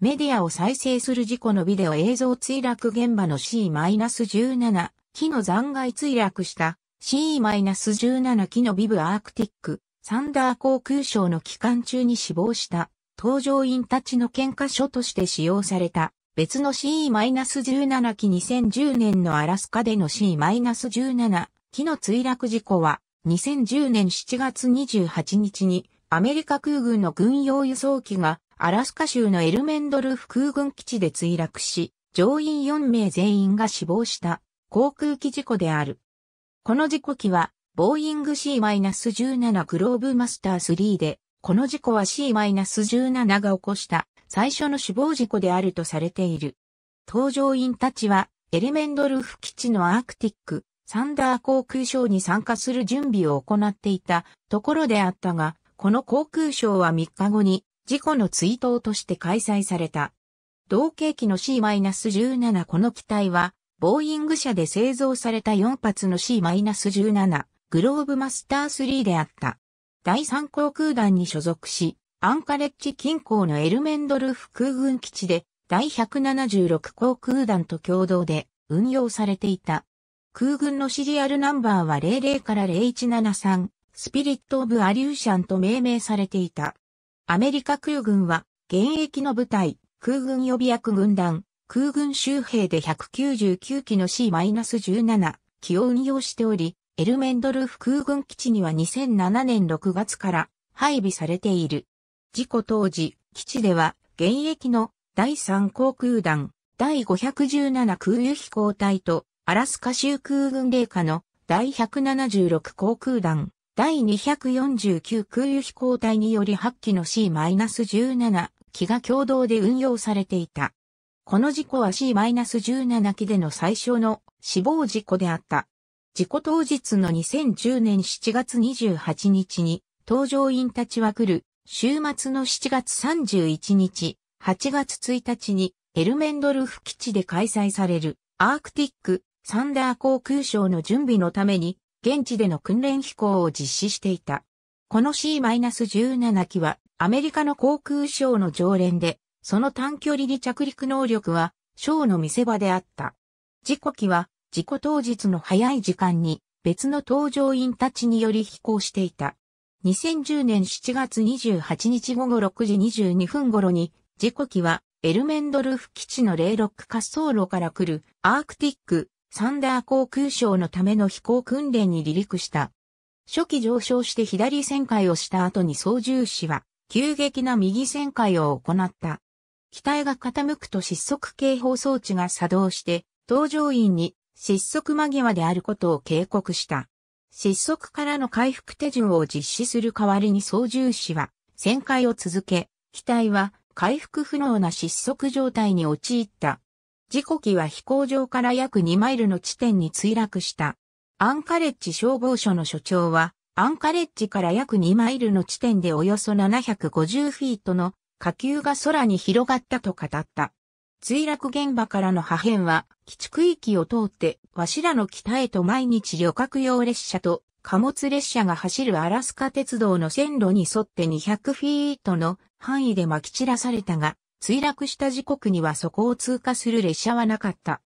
メディアを再生する事故のビデオ映像墜落現場の C-17 機の残骸墜落した C-17 機のビブアークティックサンダー航空ショーの期間中に死亡した搭乗員たちの喧嘩書として使用された別の C-17 機2010年のアラスカでの C-17 機の墜落事故は2010年7月28日にアメリカ空軍の軍用輸送機がアラスカ州のエルメンドルフ空軍基地で墜落し、乗員4名全員が死亡した航空機事故である。この事故機は、ボーイング C-17 グローブマスター3で、この事故は C-17 が起こした最初の死亡事故であるとされている。搭乗員たちは、エルメンドルフ基地のアークティック、サンダー航空ショーに参加する準備を行っていたところであったが、この航空ショーは3日後に事故の追悼として開催された。同型機の C-17 この機体は、ボーイング社で製造された4発の C-17 グローブマスター3であった。第3航空団に所属し、アンカレッジ近郊のエルメンドルフ空軍基地で第176航空団と共同で運用されていた。空軍のシリアルナンバーは00から0173スピリット・オブ・アリューシャンと命名されていた。アメリカ空軍は、現役の部隊、空軍予備役軍団、空軍周兵で199機の C-17 機を運用しており、エルメンドルフ空軍基地には2007年6月から配備されている。事故当時、基地では現役の第3航空団、第517空輸飛行隊とアラスカ州空軍霊下の第176航空団、第249空輸飛行隊により8機の C-17 機が共同で運用されていた。この事故は C-17 機での最小の死亡事故であった。事故当日の2010年7月28日に、搭乗員たちは来る、週末の7月31日、8月1日に、エルメンドルフ基地で開催される、アークティック、サンダー航空ショーの準備のために、現地での訓練飛行を実施していた。この C-17 機はアメリカの航空省の常連で、その短距離離着陸能力は省の見せ場であった。事故機は事故当日の早い時間に別の搭乗員たちにより飛行していた。2010年7月28日午後6時22分頃に、事故機はエルメンドルフ基地の06滑走路から来るアークティックサンダー航空省のための飛行訓練に離陸した。初期上昇して左旋回をした後に操縦士は、急激な右旋回を行った。機体が傾くと失速警報装置が作動して、搭乗員に失速間際であることを警告した。失速からの回復手順を実施する代わりに操縦士は、旋回を続け、機体は回復不能な失速状態に陥った。事故機は飛行場から約2マイルの地点に墜落した。アンカレッジ消防署の署長は、アンカレッジから約2マイルの地点でおよそ750フィートの火球が空に広がったと語った。墜落現場からの破片は、基地区域を通って、わしらの北へと毎日旅客用列車と貨物列車が走るアラスカ鉄道の線路に沿って200フィートの範囲で撒き散らされたが、墜落した時刻にはそこを通過する列車はなかった。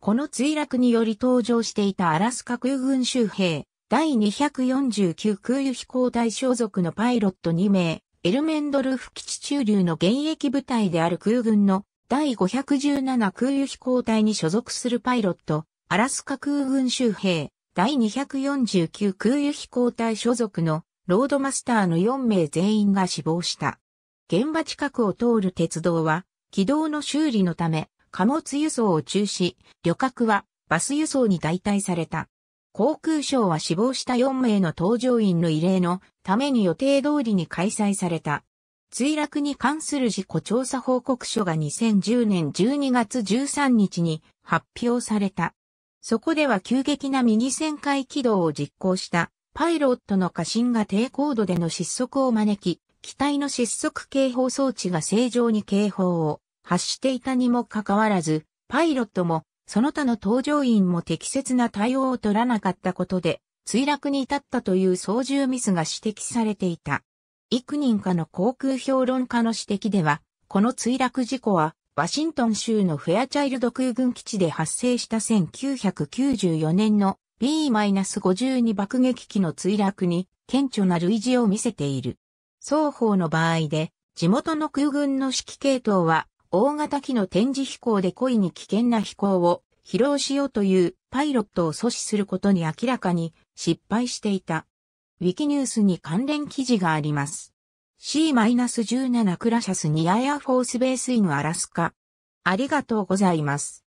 この墜落により登場していたアラスカ空軍州兵、第249空輸飛行隊所属のパイロット2名、エルメンドルフ基地中流の現役部隊である空軍の第517空輸飛行隊に所属するパイロット、アラスカ空軍州兵、第249空輸飛行隊所属のロードマスターの4名全員が死亡した。現場近くを通る鉄道は、軌道の修理のため、貨物輸送を中止、旅客はバス輸送に代替された。航空省は死亡した4名の搭乗員の慰霊のために予定通りに開催された。墜落に関する事故調査報告書が2010年12月13日に発表された。そこでは急激な右旋回軌道を実行したパイロットの過信が低高度での失速を招き、機体の失速警報装置が正常に警報を発していたにもかかわらず、パイロットもその他の搭乗員も適切な対応を取らなかったことで、墜落に至ったという操縦ミスが指摘されていた。幾人かの航空評論家の指摘では、この墜落事故は、ワシントン州のフェアチャイルド空軍基地で発生した1994年の B-52 爆撃機の墜落に顕著な類似を見せている。双方の場合で、地元の空軍の指揮系統は、大型機の展示飛行で故意に危険な飛行を披露しようというパイロットを阻止することに明らかに失敗していた。ウィキニュースに関連記事があります。C-17 クラシャスニアエアフォースベースインアラスカ。ありがとうございます。